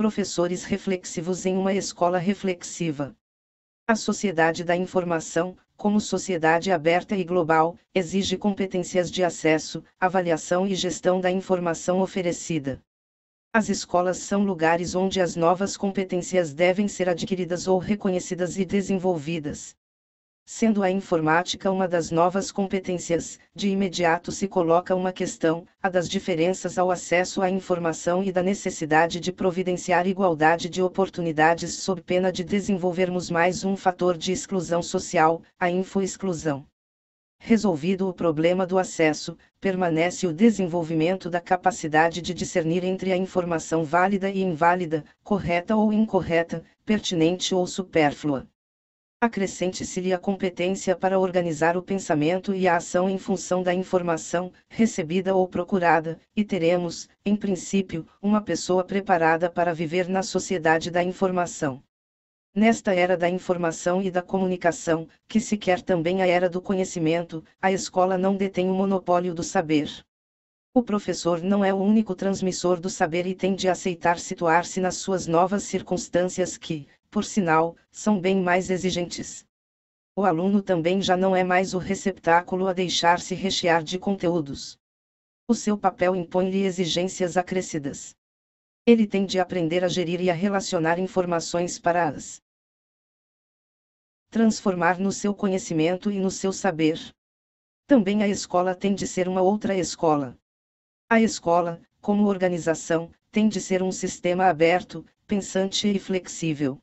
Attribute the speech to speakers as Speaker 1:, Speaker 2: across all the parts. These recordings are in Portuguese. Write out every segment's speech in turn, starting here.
Speaker 1: professores reflexivos em uma escola reflexiva. A sociedade da informação, como sociedade aberta e global, exige competências de acesso, avaliação e gestão da informação oferecida. As escolas são lugares onde as novas competências devem ser adquiridas ou reconhecidas e desenvolvidas. Sendo a informática uma das novas competências, de imediato se coloca uma questão, a das diferenças ao acesso à informação e da necessidade de providenciar igualdade de oportunidades sob pena de desenvolvermos mais um fator de exclusão social, a infoexclusão. Resolvido o problema do acesso, permanece o desenvolvimento da capacidade de discernir entre a informação válida e inválida, correta ou incorreta, pertinente ou supérflua. Acrescente-se-lhe a competência para organizar o pensamento e a ação em função da informação, recebida ou procurada, e teremos, em princípio, uma pessoa preparada para viver na sociedade da informação. Nesta era da informação e da comunicação, que se quer também a era do conhecimento, a escola não detém o monopólio do saber. O professor não é o único transmissor do saber e tem de aceitar situar-se nas suas novas circunstâncias que, por sinal, são bem mais exigentes. O aluno também já não é mais o receptáculo a deixar-se rechear de conteúdos. O seu papel impõe-lhe exigências acrescidas. Ele tem de aprender a gerir e a relacionar informações para as transformar no seu conhecimento e no seu saber. Também a escola tem de ser uma outra escola. A escola, como organização, tem de ser um sistema aberto, pensante e flexível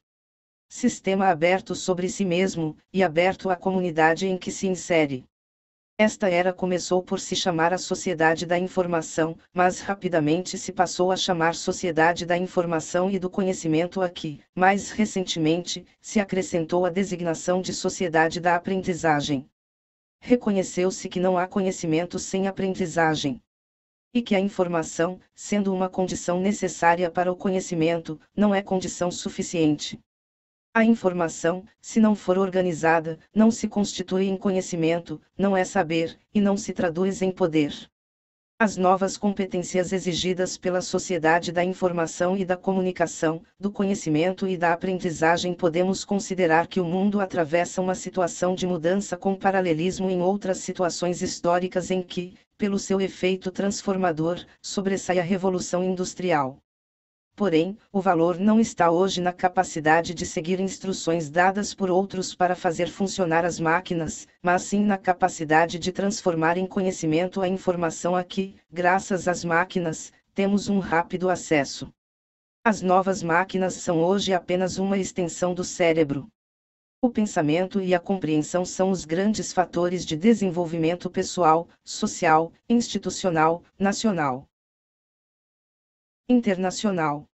Speaker 1: sistema aberto sobre si mesmo e aberto à comunidade em que se insere. Esta era começou por se chamar a Sociedade da Informação, mas rapidamente se passou a chamar Sociedade da Informação e do Conhecimento a que, mais recentemente, se acrescentou a designação de Sociedade da Aprendizagem. Reconheceu-se que não há conhecimento sem aprendizagem. E que a informação, sendo uma condição necessária para o conhecimento, não é condição suficiente. A informação, se não for organizada, não se constitui em conhecimento, não é saber, e não se traduz em poder. As novas competências exigidas pela sociedade da informação e da comunicação, do conhecimento e da aprendizagem podemos considerar que o mundo atravessa uma situação de mudança com paralelismo em outras situações históricas em que, pelo seu efeito transformador, sobressai a Revolução Industrial. Porém, o valor não está hoje na capacidade de seguir instruções dadas por outros para fazer funcionar as máquinas, mas sim na capacidade de transformar em conhecimento a informação a que, graças às máquinas, temos um rápido acesso. As novas máquinas são hoje apenas uma extensão do cérebro. O pensamento e a compreensão são os grandes fatores de desenvolvimento pessoal, social, institucional, nacional internacional.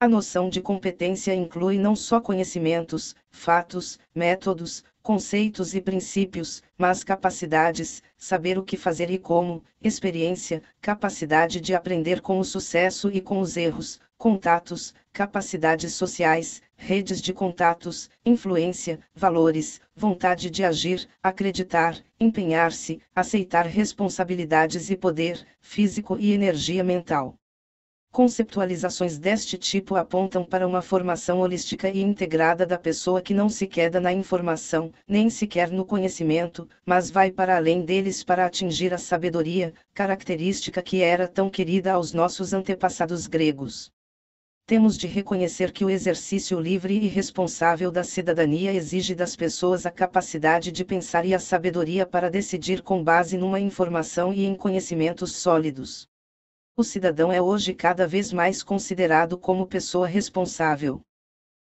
Speaker 1: A noção de competência inclui não só conhecimentos, fatos, métodos, conceitos e princípios, mas capacidades, saber o que fazer e como, experiência, capacidade de aprender com o sucesso e com os erros, contatos, capacidades sociais, redes de contatos, influência, valores, vontade de agir, acreditar, empenhar-se, aceitar responsabilidades e poder, físico e energia mental. Conceptualizações deste tipo apontam para uma formação holística e integrada da pessoa que não se queda na informação, nem sequer no conhecimento, mas vai para além deles para atingir a sabedoria, característica que era tão querida aos nossos antepassados gregos. Temos de reconhecer que o exercício livre e responsável da cidadania exige das pessoas a capacidade de pensar e a sabedoria para decidir com base numa informação e em conhecimentos sólidos. O cidadão é hoje cada vez mais considerado como pessoa responsável.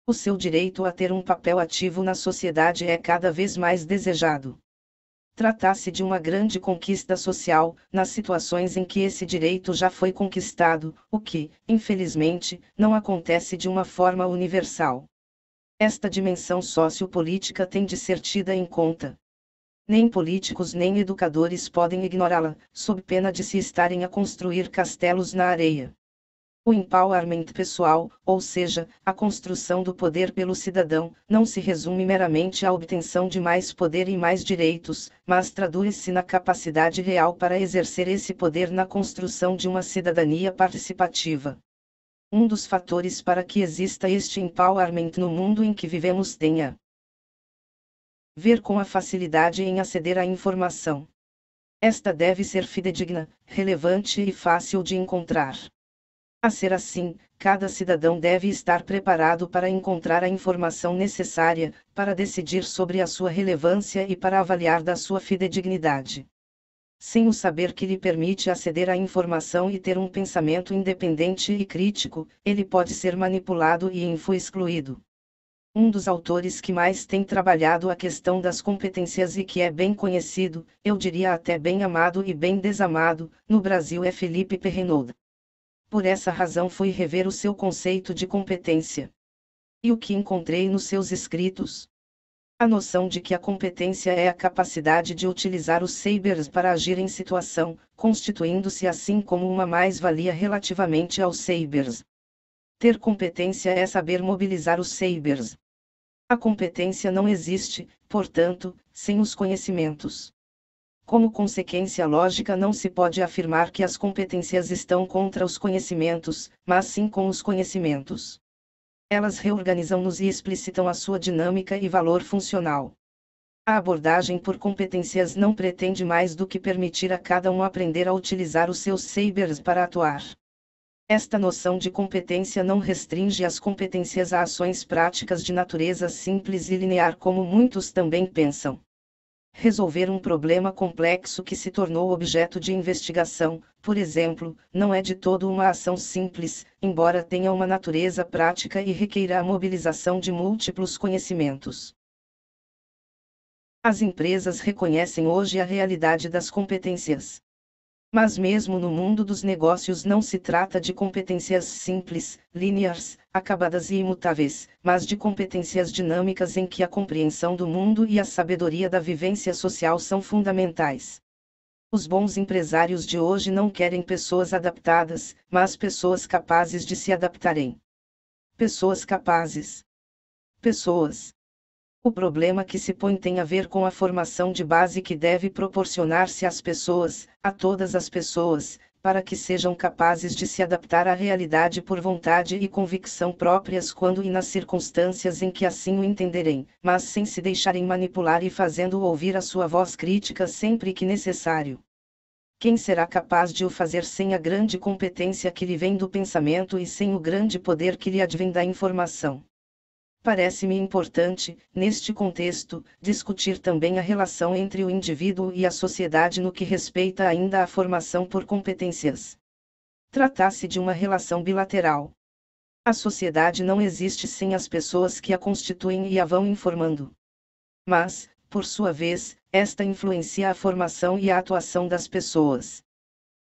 Speaker 1: O seu direito a ter um papel ativo na sociedade é cada vez mais desejado. Trata-se de uma grande conquista social, nas situações em que esse direito já foi conquistado, o que, infelizmente, não acontece de uma forma universal. Esta dimensão sociopolítica tem de ser tida em conta nem políticos nem educadores podem ignorá-la, sob pena de se estarem a construir castelos na areia. O empowerment pessoal, ou seja, a construção do poder pelo cidadão, não se resume meramente à obtenção de mais poder e mais direitos, mas traduz-se na capacidade real para exercer esse poder na construção de uma cidadania participativa. Um dos fatores para que exista este empowerment no mundo em que vivemos tem a ver com a facilidade em aceder à informação. Esta deve ser fidedigna, relevante e fácil de encontrar. A ser assim, cada cidadão deve estar preparado para encontrar a informação necessária, para decidir sobre a sua relevância e para avaliar da sua fidedignidade. Sem o saber que lhe permite aceder à informação e ter um pensamento independente e crítico, ele pode ser manipulado e info-excluído um dos autores que mais tem trabalhado a questão das competências e que é bem conhecido, eu diria até bem amado e bem desamado, no Brasil é Felipe Perrenouda. Por essa razão fui rever o seu conceito de competência. E o que encontrei nos seus escritos? A noção de que a competência é a capacidade de utilizar os sabers para agir em situação, constituindo-se assim como uma mais-valia relativamente aos sabers. Ter competência é saber mobilizar os sabers. A competência não existe, portanto, sem os conhecimentos. Como consequência lógica, não se pode afirmar que as competências estão contra os conhecimentos, mas sim com os conhecimentos. Elas reorganizam-nos e explicitam a sua dinâmica e valor funcional. A abordagem por competências não pretende mais do que permitir a cada um aprender a utilizar os seus sabers para atuar. Esta noção de competência não restringe as competências a ações práticas de natureza simples e linear, como muitos também pensam. Resolver um problema complexo que se tornou objeto de investigação, por exemplo, não é de todo uma ação simples, embora tenha uma natureza prática e requeira a mobilização de múltiplos conhecimentos. As empresas reconhecem hoje a realidade das competências, mas mesmo no mundo dos negócios não se trata de competências simples, lineares, acabadas e imutáveis, mas de competências dinâmicas em que a compreensão do mundo e a sabedoria da vivência social são fundamentais. Os bons empresários de hoje não querem pessoas adaptadas, mas pessoas capazes de se adaptarem. Pessoas capazes. Pessoas. O problema que se põe tem a ver com a formação de base que deve proporcionar-se às pessoas, a todas as pessoas, para que sejam capazes de se adaptar à realidade por vontade e convicção próprias quando e nas circunstâncias em que assim o entenderem, mas sem se deixarem manipular e fazendo ouvir a sua voz crítica sempre que necessário. Quem será capaz de o fazer sem a grande competência que lhe vem do pensamento e sem o grande poder que lhe advém da informação? Parece-me importante, neste contexto, discutir também a relação entre o indivíduo e a sociedade no que respeita ainda à formação por competências. Tratar-se de uma relação bilateral. A sociedade não existe sem as pessoas que a constituem e a vão informando. Mas, por sua vez, esta influencia a formação e a atuação das pessoas.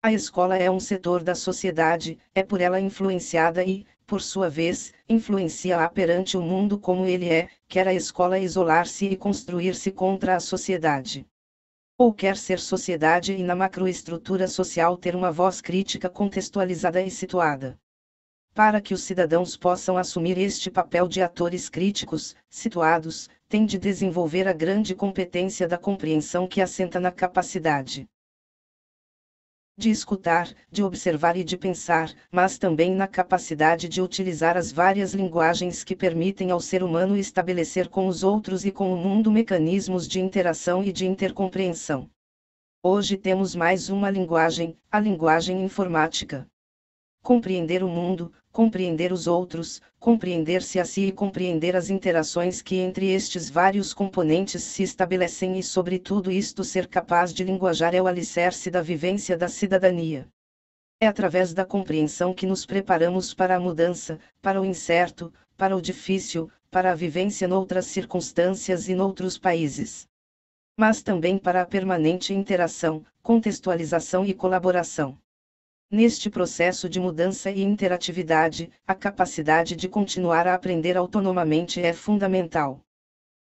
Speaker 1: A escola é um setor da sociedade, é por ela influenciada e, por sua vez, influencia-a perante o mundo como ele é, quer a escola isolar-se e construir-se contra a sociedade. Ou quer ser sociedade e na macroestrutura social ter uma voz crítica contextualizada e situada. Para que os cidadãos possam assumir este papel de atores críticos, situados, tem de desenvolver a grande competência da compreensão que assenta na capacidade de escutar, de observar e de pensar, mas também na capacidade de utilizar as várias linguagens que permitem ao ser humano estabelecer com os outros e com o mundo mecanismos de interação e de intercompreensão. Hoje temos mais uma linguagem, a linguagem informática compreender o mundo, compreender os outros, compreender-se a si e compreender as interações que entre estes vários componentes se estabelecem e, sobretudo, isto ser capaz de linguajar é o alicerce da vivência da cidadania. É através da compreensão que nos preparamos para a mudança, para o incerto, para o difícil, para a vivência noutras circunstâncias e noutros países. Mas também para a permanente interação, contextualização e colaboração. Neste processo de mudança e interatividade, a capacidade de continuar a aprender autonomamente é fundamental.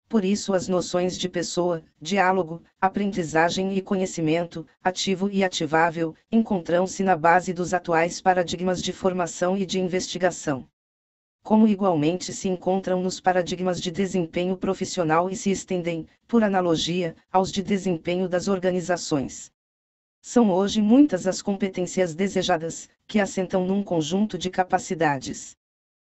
Speaker 1: Por isso, as noções de pessoa, diálogo, aprendizagem e conhecimento, ativo e ativável, encontram-se na base dos atuais paradigmas de formação e de investigação. Como igualmente se encontram nos paradigmas de desempenho profissional e se estendem, por analogia, aos de desempenho das organizações. São hoje muitas as competências desejadas, que assentam num conjunto de capacidades.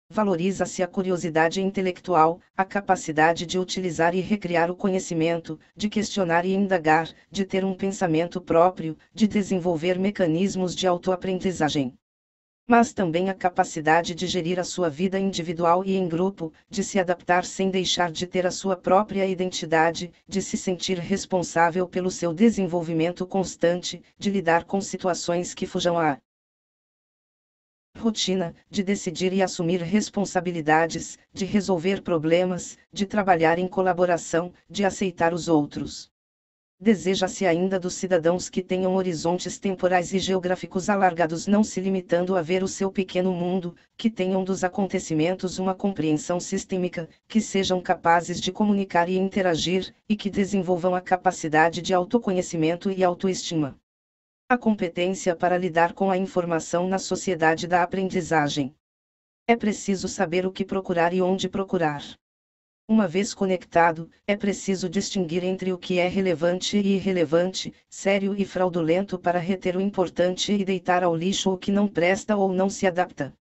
Speaker 1: Valoriza-se a curiosidade intelectual, a capacidade de utilizar e recriar o conhecimento, de questionar e indagar, de ter um pensamento próprio, de desenvolver mecanismos de autoaprendizagem mas também a capacidade de gerir a sua vida individual e em grupo, de se adaptar sem deixar de ter a sua própria identidade, de se sentir responsável pelo seu desenvolvimento constante, de lidar com situações que fujam à rotina, de decidir e assumir responsabilidades, de resolver problemas, de trabalhar em colaboração, de aceitar os outros deseja-se ainda dos cidadãos que tenham horizontes temporais e geográficos alargados, não se limitando a ver o seu pequeno mundo, que tenham dos acontecimentos uma compreensão sistêmica, que sejam capazes de comunicar e interagir, e que desenvolvam a capacidade de autoconhecimento e autoestima. A competência para lidar com a informação na sociedade da aprendizagem. É preciso saber o que procurar e onde procurar. Uma vez conectado, é preciso distinguir entre o que é relevante e irrelevante, sério e fraudulento para reter o importante e deitar ao lixo o que não presta ou não se adapta.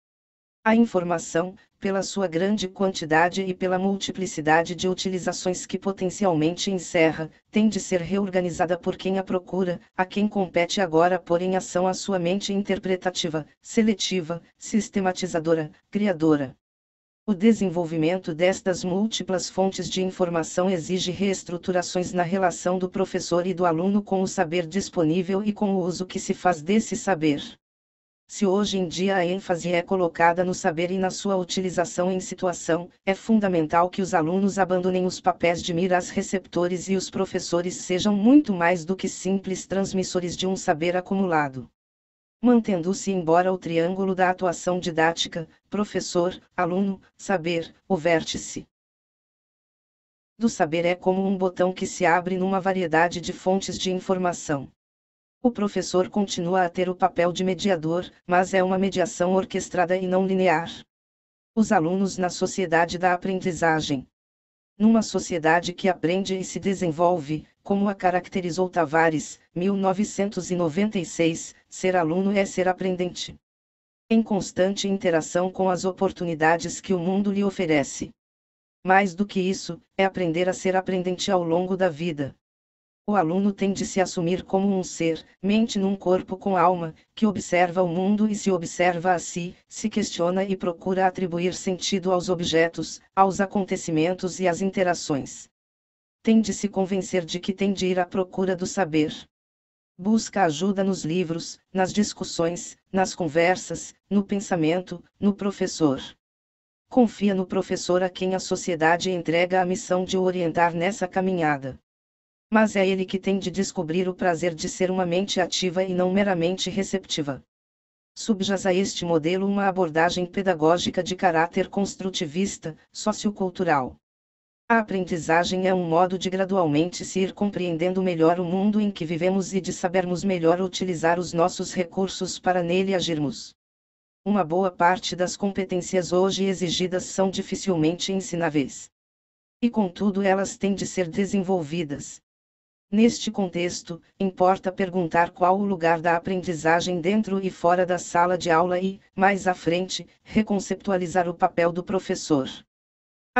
Speaker 1: A informação, pela sua grande quantidade e pela multiplicidade de utilizações que potencialmente encerra, tem de ser reorganizada por quem a procura, a quem compete agora pôr em ação a sua mente interpretativa, seletiva, sistematizadora, criadora. O desenvolvimento destas múltiplas fontes de informação exige reestruturações na relação do professor e do aluno com o saber disponível e com o uso que se faz desse saber. Se hoje em dia a ênfase é colocada no saber e na sua utilização em situação, é fundamental que os alunos abandonem os papéis de miras receptores e os professores sejam muito mais do que simples transmissores de um saber acumulado mantendo-se embora o triângulo da atuação didática, professor, aluno, saber, o vértice do saber é como um botão que se abre numa variedade de fontes de informação. O professor continua a ter o papel de mediador, mas é uma mediação orquestrada e não linear. Os alunos na sociedade da aprendizagem. Numa sociedade que aprende e se desenvolve, como a caracterizou Tavares, 1996, ser aluno é ser aprendente. Em constante interação com as oportunidades que o mundo lhe oferece. Mais do que isso, é aprender a ser aprendente ao longo da vida. O aluno tem de se assumir como um ser, mente num corpo com alma, que observa o mundo e se observa a si, se questiona e procura atribuir sentido aos objetos, aos acontecimentos e às interações tem de se convencer de que tem de ir à procura do saber. Busca ajuda nos livros, nas discussões, nas conversas, no pensamento, no professor. Confia no professor a quem a sociedade entrega a missão de o orientar nessa caminhada. Mas é ele que tem de descobrir o prazer de ser uma mente ativa e não meramente receptiva. Subjaz a este modelo uma abordagem pedagógica de caráter construtivista, sociocultural. A aprendizagem é um modo de gradualmente se ir compreendendo melhor o mundo em que vivemos e de sabermos melhor utilizar os nossos recursos para nele agirmos. Uma boa parte das competências hoje exigidas são dificilmente ensináveis. E contudo elas têm de ser desenvolvidas. Neste contexto, importa perguntar qual o lugar da aprendizagem dentro e fora da sala de aula e, mais à frente, reconceptualizar o papel do professor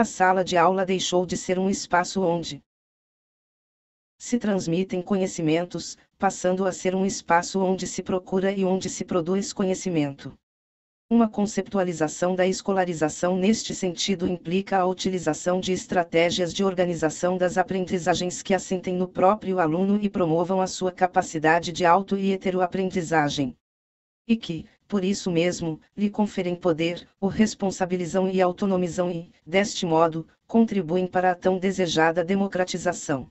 Speaker 1: a sala de aula deixou de ser um espaço onde se transmitem conhecimentos, passando a ser um espaço onde se procura e onde se produz conhecimento. Uma conceptualização da escolarização neste sentido implica a utilização de estratégias de organização das aprendizagens que assentem no próprio aluno e promovam a sua capacidade de auto e heteroaprendizagem, e que, por isso mesmo, lhe conferem poder, o responsabilizam e autonomizam e, deste modo, contribuem para a tão desejada democratização.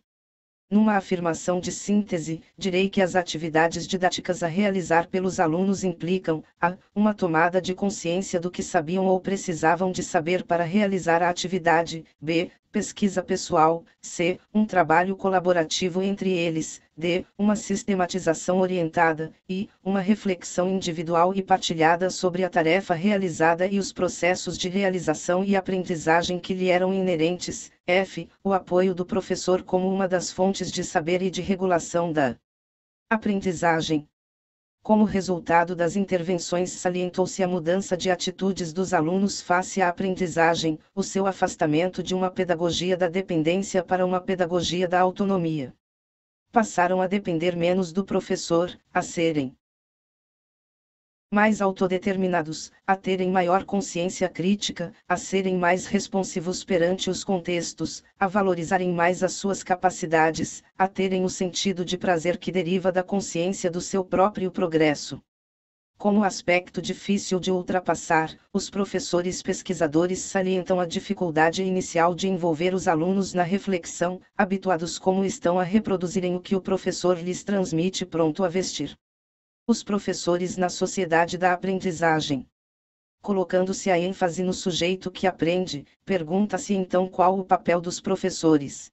Speaker 1: Numa afirmação de síntese, direi que as atividades didáticas a realizar pelos alunos implicam a uma tomada de consciência do que sabiam ou precisavam de saber para realizar a atividade, b pesquisa pessoal, c. um trabalho colaborativo entre eles, d. uma sistematização orientada, e uma reflexão individual e partilhada sobre a tarefa realizada e os processos de realização e aprendizagem que lhe eram inerentes, f. o apoio do professor como uma das fontes de saber e de regulação da aprendizagem. Como resultado das intervenções, salientou-se a mudança de atitudes dos alunos face à aprendizagem, o seu afastamento de uma pedagogia da dependência para uma pedagogia da autonomia. Passaram a depender menos do professor, a serem mais autodeterminados, a terem maior consciência crítica, a serem mais responsivos perante os contextos, a valorizarem mais as suas capacidades, a terem o sentido de prazer que deriva da consciência do seu próprio progresso. Como aspecto difícil de ultrapassar, os professores pesquisadores salientam a dificuldade inicial de envolver os alunos na reflexão, habituados como estão a reproduzirem o que o professor lhes transmite pronto a vestir os professores na sociedade da aprendizagem. Colocando-se a ênfase no sujeito que aprende, pergunta-se então qual o papel dos professores.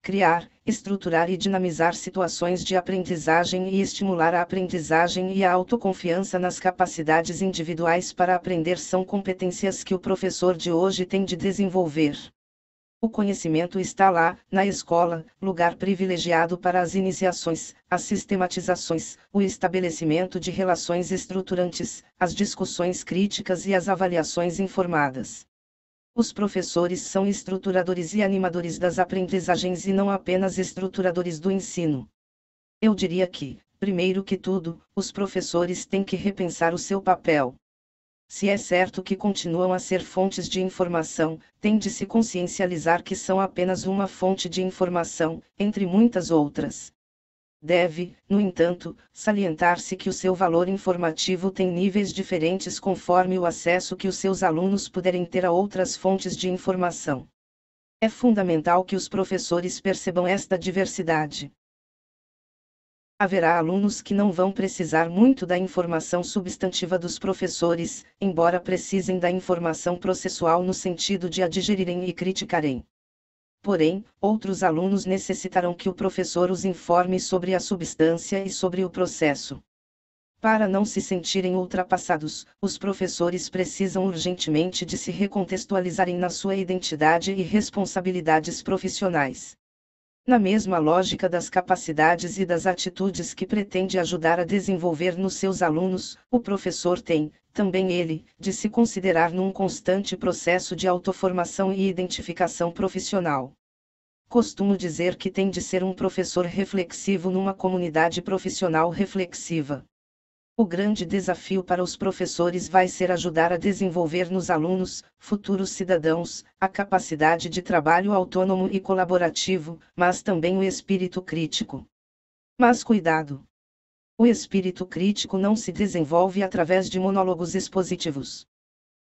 Speaker 1: Criar, estruturar e dinamizar situações de aprendizagem e estimular a aprendizagem e a autoconfiança nas capacidades individuais para aprender são competências que o professor de hoje tem de desenvolver. O conhecimento está lá, na escola, lugar privilegiado para as iniciações, as sistematizações, o estabelecimento de relações estruturantes, as discussões críticas e as avaliações informadas. Os professores são estruturadores e animadores das aprendizagens e não apenas estruturadores do ensino. Eu diria que, primeiro que tudo, os professores têm que repensar o seu papel. Se é certo que continuam a ser fontes de informação, tem de se consciencializar que são apenas uma fonte de informação, entre muitas outras. Deve, no entanto, salientar-se que o seu valor informativo tem níveis diferentes conforme o acesso que os seus alunos puderem ter a outras fontes de informação. É fundamental que os professores percebam esta diversidade haverá alunos que não vão precisar muito da informação substantiva dos professores, embora precisem da informação processual no sentido de a digerirem e criticarem. Porém, outros alunos necessitarão que o professor os informe sobre a substância e sobre o processo. Para não se sentirem ultrapassados, os professores precisam urgentemente de se recontextualizarem na sua identidade e responsabilidades profissionais na mesma lógica das capacidades e das atitudes que pretende ajudar a desenvolver nos seus alunos, o professor tem, também ele, de se considerar num constante processo de autoformação e identificação profissional. Costumo dizer que tem de ser um professor reflexivo numa comunidade profissional reflexiva. O grande desafio para os professores vai ser ajudar a desenvolver nos alunos, futuros cidadãos, a capacidade de trabalho autônomo e colaborativo, mas também o espírito crítico. Mas cuidado! O espírito crítico não se desenvolve através de monólogos expositivos.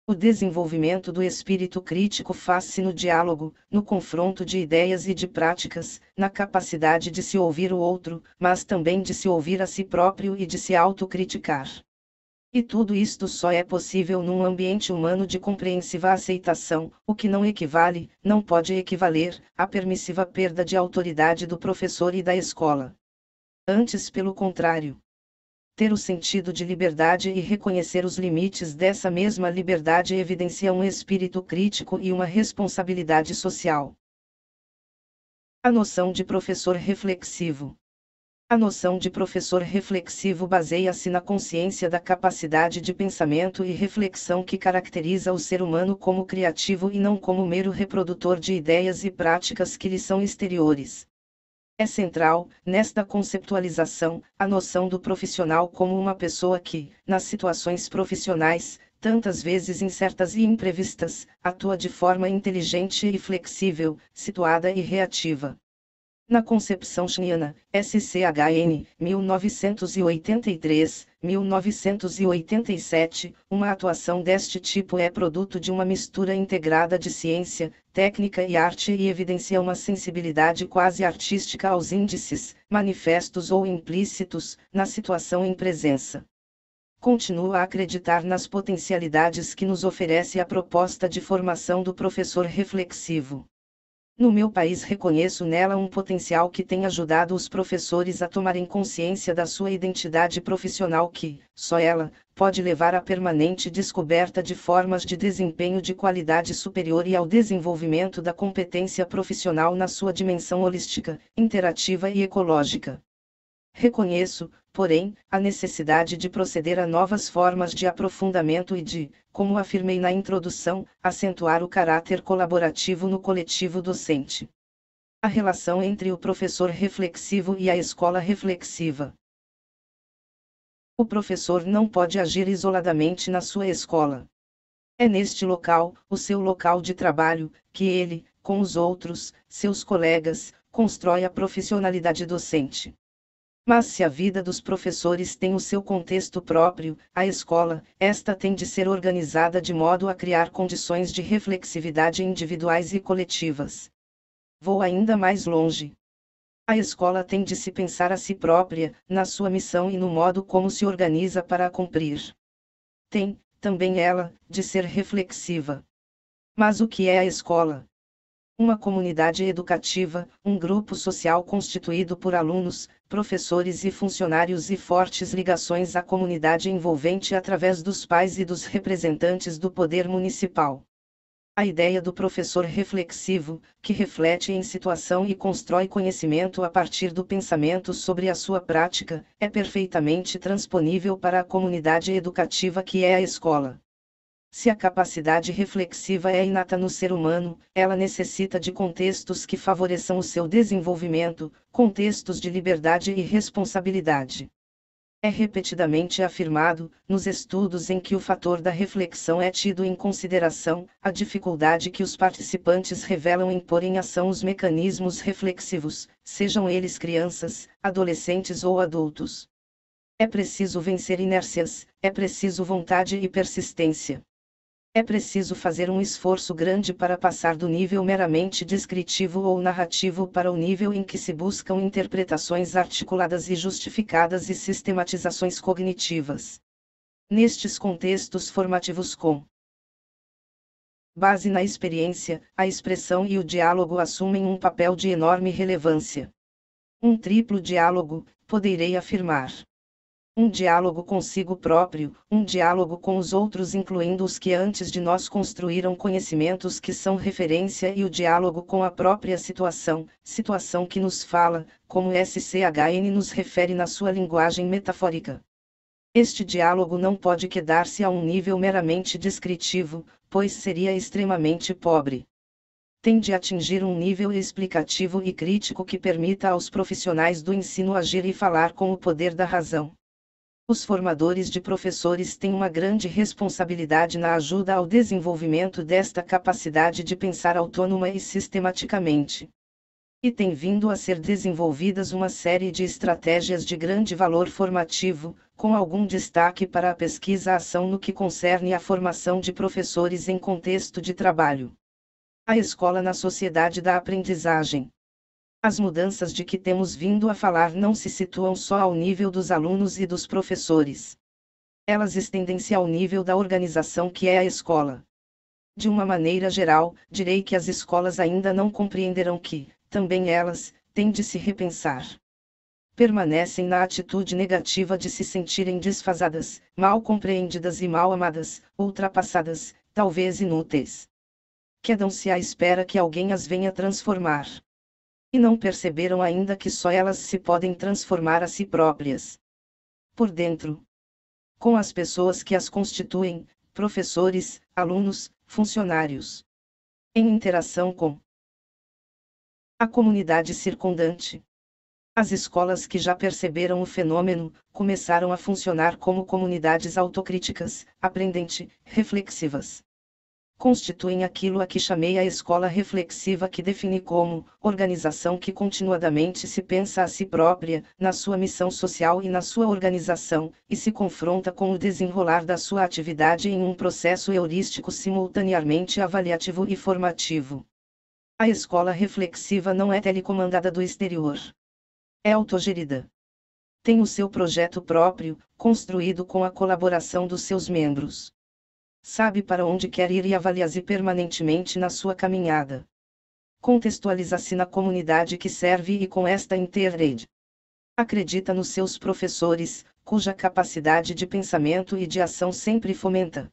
Speaker 1: O desenvolvimento do espírito crítico faz-se no diálogo, no confronto de ideias e de práticas, na capacidade de se ouvir o outro, mas também de se ouvir a si próprio e de se autocriticar. E tudo isto só é possível num ambiente humano de compreensiva aceitação, o que não equivale, não pode equivaler, à permissiva perda de autoridade do professor e da escola. Antes, pelo contrário ter o sentido de liberdade e reconhecer os limites dessa mesma liberdade evidencia um espírito crítico e uma responsabilidade social. A noção de professor reflexivo. A noção de professor reflexivo baseia-se na consciência da capacidade de pensamento e reflexão que caracteriza o ser humano como criativo e não como mero reprodutor de ideias e práticas que lhe são exteriores. É central, nesta conceptualização, a noção do profissional como uma pessoa que, nas situações profissionais, tantas vezes incertas e imprevistas, atua de forma inteligente e flexível, situada e reativa. Na concepção chniana, SCHN, 1983, 1987, uma atuação deste tipo é produto de uma mistura integrada de ciência, técnica e arte e evidencia uma sensibilidade quase artística aos índices, manifestos ou implícitos, na situação em presença. Continuo a acreditar nas potencialidades que nos oferece a proposta de formação do professor reflexivo. No meu país reconheço nela um potencial que tem ajudado os professores a tomarem consciência da sua identidade profissional que, só ela, pode levar à permanente descoberta de formas de desempenho de qualidade superior e ao desenvolvimento da competência profissional na sua dimensão holística, interativa e ecológica. Reconheço, porém, a necessidade de proceder a novas formas de aprofundamento e de, como afirmei na introdução, acentuar o caráter colaborativo no coletivo docente. A relação entre o professor reflexivo e a escola reflexiva. O professor não pode agir isoladamente na sua escola. É neste local, o seu local de trabalho, que ele, com os outros, seus colegas, constrói a profissionalidade docente. Mas se a vida dos professores tem o seu contexto próprio, a escola, esta tem de ser organizada de modo a criar condições de reflexividade individuais e coletivas. Vou ainda mais longe. A escola tem de se pensar a si própria, na sua missão e no modo como se organiza para a cumprir. Tem, também ela, de ser reflexiva. Mas o que é a escola? uma comunidade educativa, um grupo social constituído por alunos, professores e funcionários e fortes ligações à comunidade envolvente através dos pais e dos representantes do poder municipal. A ideia do professor reflexivo, que reflete em situação e constrói conhecimento a partir do pensamento sobre a sua prática, é perfeitamente transponível para a comunidade educativa que é a escola. Se a capacidade reflexiva é inata no ser humano, ela necessita de contextos que favoreçam o seu desenvolvimento, contextos de liberdade e responsabilidade. É repetidamente afirmado, nos estudos em que o fator da reflexão é tido em consideração, a dificuldade que os participantes revelam em pôr em ação os mecanismos reflexivos, sejam eles crianças, adolescentes ou adultos. É preciso vencer inércias, é preciso vontade e persistência. É preciso fazer um esforço grande para passar do nível meramente descritivo ou narrativo para o nível em que se buscam interpretações articuladas e justificadas e sistematizações cognitivas. Nestes contextos formativos com base na experiência, a expressão e o diálogo assumem um papel de enorme relevância. Um triplo diálogo, poderei afirmar um diálogo consigo próprio, um diálogo com os outros, incluindo os que antes de nós construíram conhecimentos que são referência, e o diálogo com a própria situação, situação que nos fala, como SCHN nos refere na sua linguagem metafórica. Este diálogo não pode quedar-se a um nível meramente descritivo, pois seria extremamente pobre Tem de atingir um nível explicativo e crítico que permita aos profissionais do ensino agir e falar com o poder da razão. Os formadores de professores têm uma grande responsabilidade na ajuda ao desenvolvimento desta capacidade de pensar autônoma e sistematicamente. E tem vindo a ser desenvolvidas uma série de estratégias de grande valor formativo, com algum destaque para a pesquisa-ação no que concerne à formação de professores em contexto de trabalho. A escola na sociedade da aprendizagem. As mudanças de que temos vindo a falar não se situam só ao nível dos alunos e dos professores. Elas estendem-se ao nível da organização que é a escola. De uma maneira geral, direi que as escolas ainda não compreenderam que, também elas, têm de se repensar. Permanecem na atitude negativa de se sentirem desfasadas, mal compreendidas e mal amadas, ultrapassadas, talvez inúteis. Quedam-se à espera que alguém as venha transformar e não perceberam ainda que só elas se podem transformar a si próprias. Por dentro. Com as pessoas que as constituem, professores, alunos, funcionários. Em interação com a comunidade circundante. As escolas que já perceberam o fenômeno começaram a funcionar como comunidades autocríticas, aprendente, reflexivas constituem aquilo a que chamei a escola reflexiva que defini como organização que continuadamente se pensa a si própria, na sua missão social e na sua organização, e se confronta com o desenrolar da sua atividade em um processo heurístico simultaneamente avaliativo e formativo. A escola reflexiva não é telecomandada do exterior. É autogerida. Tem o seu projeto próprio, construído com a colaboração dos seus membros sabe para onde quer ir e avalia-se permanentemente na sua caminhada. Contextualiza-se na comunidade que serve e com esta interrede. Acredita nos seus professores, cuja capacidade de pensamento e de ação sempre fomenta.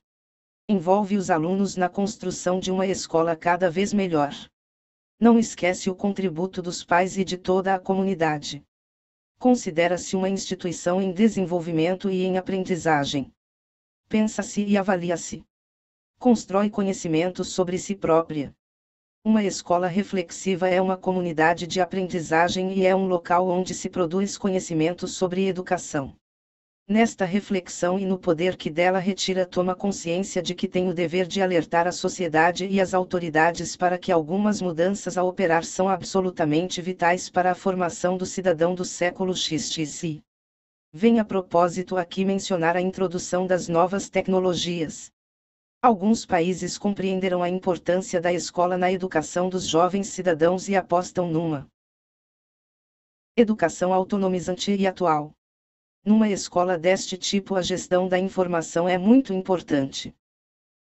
Speaker 1: Envolve os alunos na construção de uma escola cada vez melhor. Não esquece o contributo dos pais e de toda a comunidade. Considera-se uma instituição em desenvolvimento e em aprendizagem pensa-se e avalia-se. Constrói conhecimentos sobre si própria. Uma escola reflexiva é uma comunidade de aprendizagem e é um local onde se produz conhecimento sobre educação. Nesta reflexão e no poder que dela retira, toma consciência de que tem o dever de alertar a sociedade e as autoridades para que algumas mudanças a operar são absolutamente vitais para a formação do cidadão do século XXI. Vem a propósito aqui mencionar a introdução das novas tecnologias. Alguns países compreenderam a importância da escola na educação dos jovens cidadãos e apostam numa educação autonomizante e atual. Numa escola deste tipo, a gestão da informação é muito importante.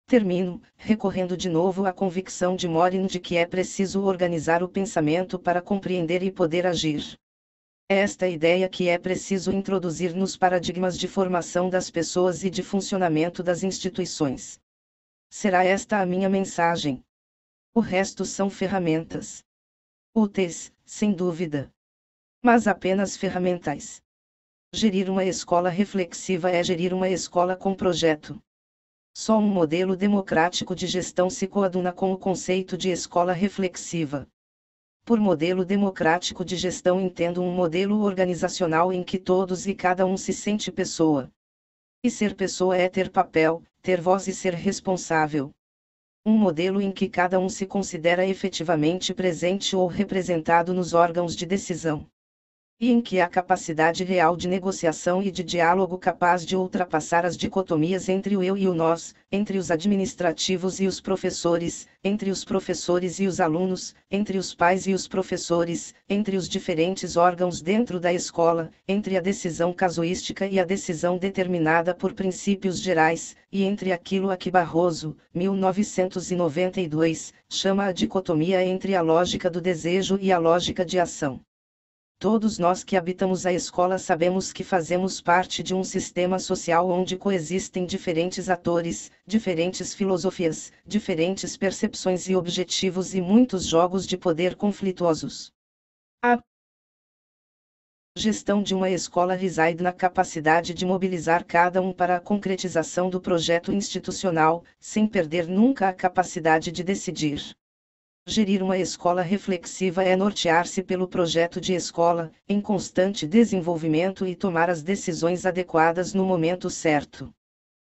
Speaker 1: Termino, recorrendo de novo à convicção de Morin de que é preciso organizar o pensamento para compreender e poder agir. Esta ideia que é preciso introduzir nos paradigmas de formação das pessoas e de funcionamento das instituições. Será esta a minha mensagem. O resto são ferramentas. Úteis, sem dúvida. Mas apenas ferramentais. Gerir uma escola reflexiva é gerir uma escola com projeto. Só um modelo democrático de gestão se coaduna com o conceito de escola reflexiva. Por modelo democrático de gestão entendo um modelo organizacional em que todos e cada um se sente pessoa. E ser pessoa é ter papel, ter voz e ser responsável. Um modelo em que cada um se considera efetivamente presente ou representado nos órgãos de decisão e em que há capacidade real de negociação e de diálogo capaz de ultrapassar as dicotomias entre o eu e o nós, entre os administrativos e os professores, entre os professores e os alunos, entre os pais e os professores, entre os diferentes órgãos dentro da escola, entre a decisão casuística e a decisão determinada por princípios gerais, e entre aquilo a que Barroso, 1992, chama a dicotomia entre a lógica do desejo e a lógica de ação. Todos nós que habitamos a escola sabemos que fazemos parte de um sistema social onde coexistem diferentes atores, diferentes filosofias, diferentes percepções e objetivos e muitos jogos de poder conflituosos. A gestão de uma escola reside na capacidade de mobilizar cada um para a concretização do projeto institucional, sem perder nunca a capacidade de decidir. Gerir uma escola reflexiva é nortear-se pelo projeto de escola, em constante desenvolvimento e tomar as decisões adequadas no momento certo.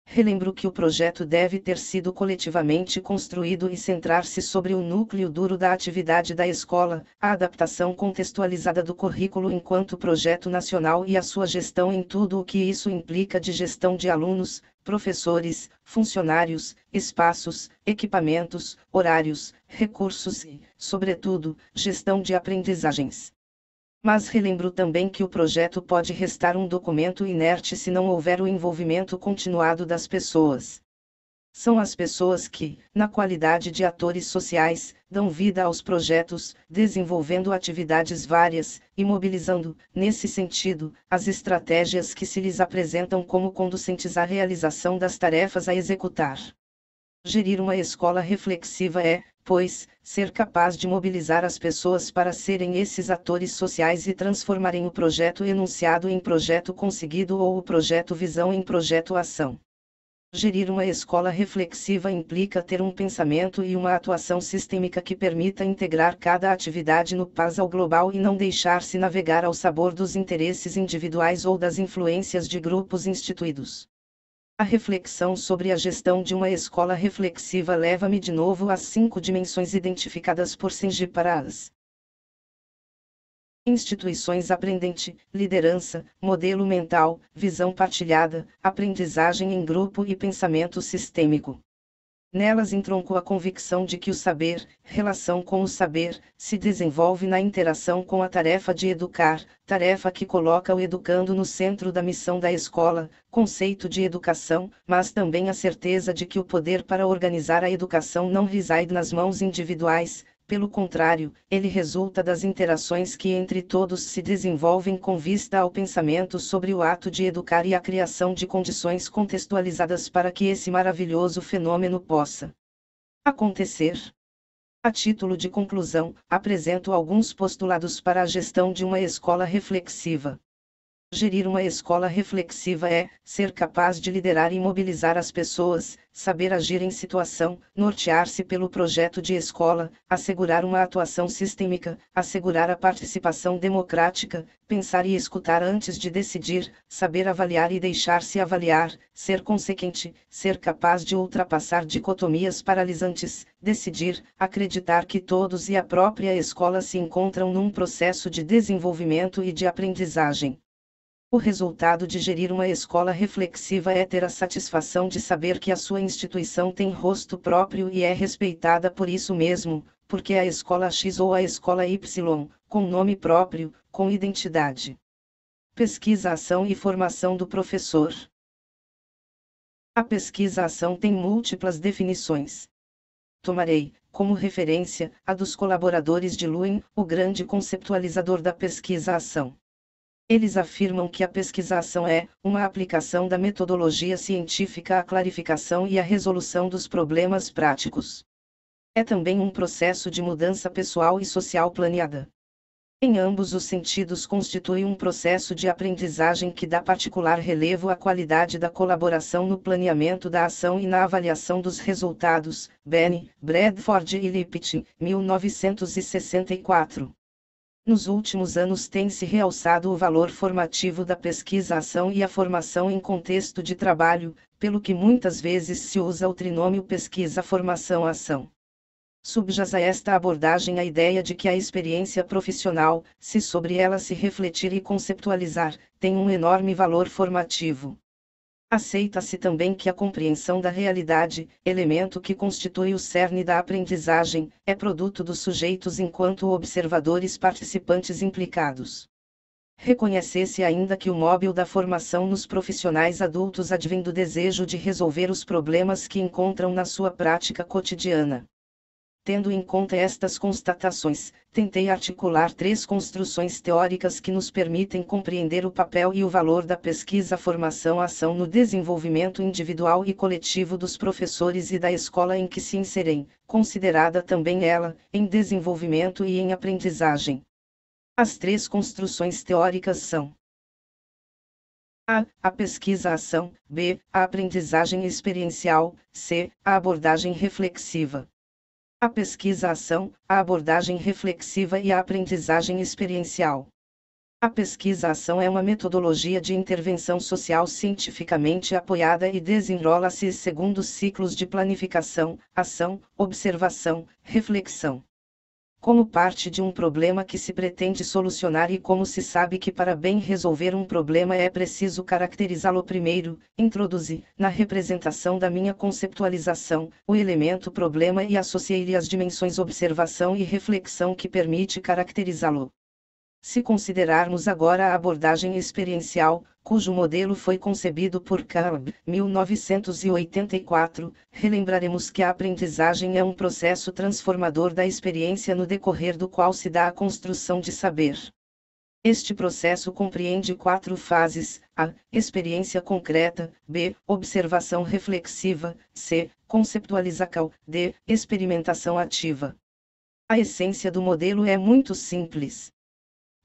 Speaker 1: Relembro que o projeto deve ter sido coletivamente construído e centrar-se sobre o núcleo duro da atividade da escola, a adaptação contextualizada do currículo enquanto projeto nacional e a sua gestão em tudo o que isso implica de gestão de alunos, professores, funcionários, espaços, equipamentos, horários, recursos e, sobretudo, gestão de aprendizagens. Mas relembro também que o projeto pode restar um documento inerte se não houver o envolvimento continuado das pessoas. São as pessoas que, na qualidade de atores sociais, dão vida aos projetos, desenvolvendo atividades várias e mobilizando, nesse sentido, as estratégias que se lhes apresentam como conducentes à realização das tarefas a executar. Gerir uma escola reflexiva é, pois, ser capaz de mobilizar as pessoas para serem esses atores sociais e transformarem o projeto enunciado em projeto conseguido ou o projeto visão em projeto ação. Gerir uma escola reflexiva implica ter um pensamento e uma atuação sistêmica que permita integrar cada atividade no ao global e não deixar-se navegar ao sabor dos interesses individuais ou das influências de grupos instituídos. A reflexão sobre a gestão de uma escola reflexiva leva-me de novo às cinco dimensões identificadas por Sinji para as instituições aprendente, liderança, modelo mental, visão partilhada, aprendizagem em grupo e pensamento sistêmico. Nelas entroncou a convicção de que o saber, relação com o saber, se desenvolve na interação com a tarefa de educar, tarefa que coloca o educando no centro da missão da escola, conceito de educação, mas também a certeza de que o poder para organizar a educação não reside nas mãos individuais, pelo contrário, ele resulta das interações que entre todos se desenvolvem com vista ao pensamento sobre o ato de educar e à criação de condições contextualizadas para que esse maravilhoso fenômeno possa acontecer. A título de conclusão, apresento alguns postulados para a gestão de uma escola reflexiva. Gerir uma escola reflexiva é ser capaz de liderar e mobilizar as pessoas, saber agir em situação, nortear-se pelo projeto de escola, assegurar uma atuação sistêmica, assegurar a participação democrática, pensar e escutar antes de decidir, saber avaliar e deixar-se avaliar, ser consequente, ser capaz de ultrapassar dicotomias paralisantes, decidir, acreditar que todos e a própria escola se encontram num processo de desenvolvimento e de aprendizagem. O resultado de gerir uma escola reflexiva é ter a satisfação de saber que a sua instituição tem rosto próprio e é respeitada por isso mesmo, porque a escola X ou a escola Y, com nome próprio, com identidade. Pesquisa ação e formação do professor. A pesquisa ação tem múltiplas definições. Tomarei, como referência, a dos colaboradores de Luin, o grande conceptualizador da pesquisa ação. Eles afirmam que a pesquisação é uma aplicação da metodologia científica à clarificação e à resolução dos problemas práticos. É também um processo de mudança pessoal e social planeada. Em ambos os sentidos, constitui um processo de aprendizagem que dá particular relevo à qualidade da colaboração no planeamento da ação e na avaliação dos resultados. Benny, Bradford e Lippitt, 1964. Nos últimos anos tem-se realçado o valor formativo da pesquisa ação e a formação em contexto de trabalho, pelo que muitas vezes se usa o trinômio pesquisa-formação-ação. Subjaz a esta abordagem a ideia de que a experiência profissional, se sobre ela se refletir e conceptualizar, tem um enorme valor formativo. Aceita-se também que a compreensão da realidade, elemento que constitui o cerne da aprendizagem, é produto dos sujeitos enquanto observadores participantes implicados. Reconhecesse ainda que o móvel da formação nos profissionais adultos advém do desejo de resolver os problemas que encontram na sua prática cotidiana. Tendo em conta estas constatações, tentei articular três construções teóricas que nos permitem compreender o papel e o valor da pesquisa formação-ação no desenvolvimento individual e coletivo dos professores e da escola em que se inserem, considerada também ela, em desenvolvimento e em aprendizagem. As três construções teóricas são a. A pesquisa-ação, B. A aprendizagem experiencial, C. A abordagem reflexiva a pesquisa ação, a abordagem reflexiva e a aprendizagem experiencial. A pesquisa ação é uma metodologia de intervenção social cientificamente apoiada e desenrola-se segundo ciclos de planificação, ação, observação, reflexão como parte de um problema que se pretende solucionar e como se sabe que para bem resolver um problema é preciso caracterizá-lo primeiro, introduzi, na representação da minha conceptualização, o elemento problema e associei-lhe as dimensões observação e reflexão que permite caracterizá-lo. Se considerarmos agora a abordagem experiencial, cujo modelo foi concebido por Caleb, 1984, relembraremos que a aprendizagem é um processo transformador da experiência no decorrer do qual se dá a construção de saber. Este processo compreende quatro fases: a. Experiência concreta, b. Observação reflexiva, c. Conceptualização, d. Experimentação ativa. A essência do modelo é muito simples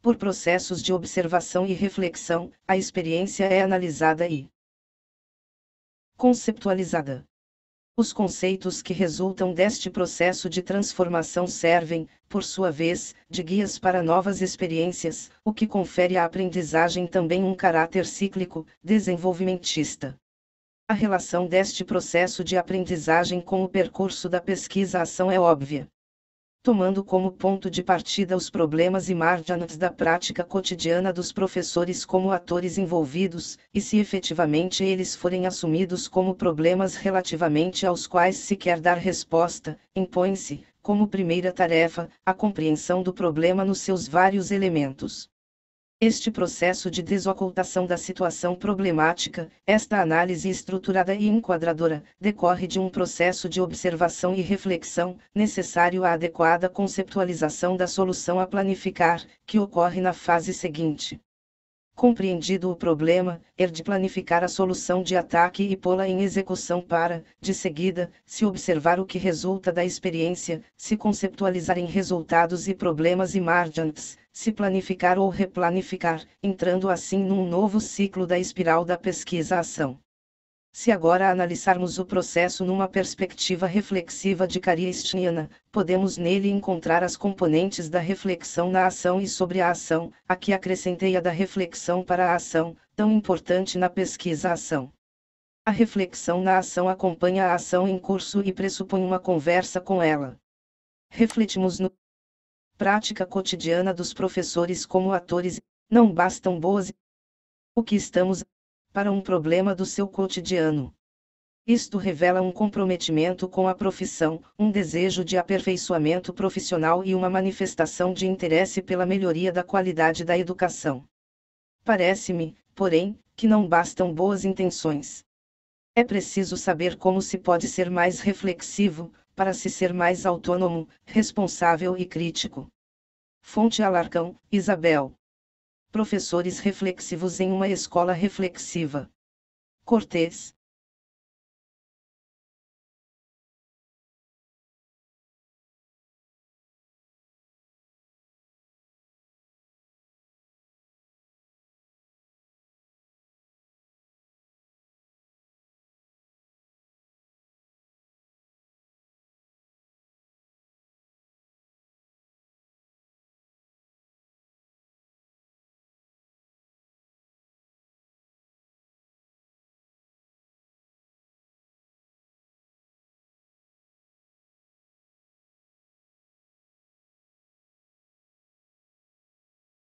Speaker 1: por processos de observação e reflexão, a experiência é analisada e conceptualizada. Os conceitos que resultam deste processo de transformação servem, por sua vez, de guias para novas experiências, o que confere à aprendizagem também um caráter cíclico, desenvolvimentista. A relação deste processo de aprendizagem com o percurso da pesquisa-ação é óbvia tomando como ponto de partida os problemas e margens da prática cotidiana dos professores como atores envolvidos, e se efetivamente eles forem assumidos como problemas relativamente aos quais se quer dar resposta, impõe-se, como primeira tarefa, a compreensão do problema nos seus vários elementos. Este processo de desocultação da situação problemática, esta análise estruturada e enquadradora, decorre de um processo de observação e reflexão, necessário à adequada conceptualização da solução a planificar, que ocorre na fase seguinte. Compreendido o problema, er de planificar a solução de ataque e pô-la em execução para, de seguida, se observar o que resulta da experiência, se conceptualizar em resultados e problemas e margens, se planificar ou replanificar, entrando assim num novo ciclo da espiral da pesquisa-ação. Se agora analisarmos o processo numa perspectiva reflexiva de Karistniana, podemos nele encontrar as componentes da reflexão na ação e sobre a ação, a que acrescentei a da reflexão para a ação, tão importante na pesquisa-ação. A reflexão na ação acompanha a ação em curso e pressupõe uma conversa com ela. Refletimos no prática cotidiana dos professores como atores, não bastam boas o que estamos para um problema do seu cotidiano. Isto revela um comprometimento com a profissão, um desejo de aperfeiçoamento profissional e uma manifestação de interesse pela melhoria da qualidade da educação. Parece-me, porém, que não bastam boas intenções. É preciso saber como se pode ser mais reflexivo, para se ser mais autônomo, responsável e crítico. Fonte Alarcão, Isabel professores reflexivos em uma escola reflexiva. Cortês,